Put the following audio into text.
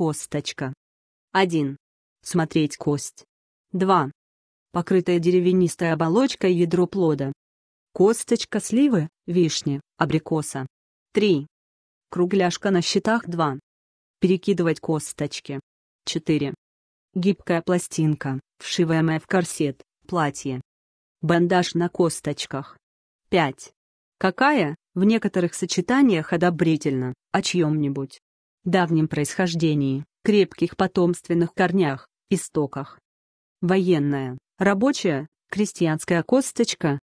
Косточка. 1. Смотреть кость. 2. Покрытая деревянистой оболочка ядро плода. Косточка сливы, вишни, абрикоса. 3. Кругляшка на щитах 2. Перекидывать косточки. 4. Гибкая пластинка, вшиваемая в корсет, платье. Бандаж на косточках. 5. Какая, в некоторых сочетаниях одобрительно, о чьем-нибудь давнем происхождении, крепких потомственных корнях, истоках. Военная, рабочая, крестьянская косточка,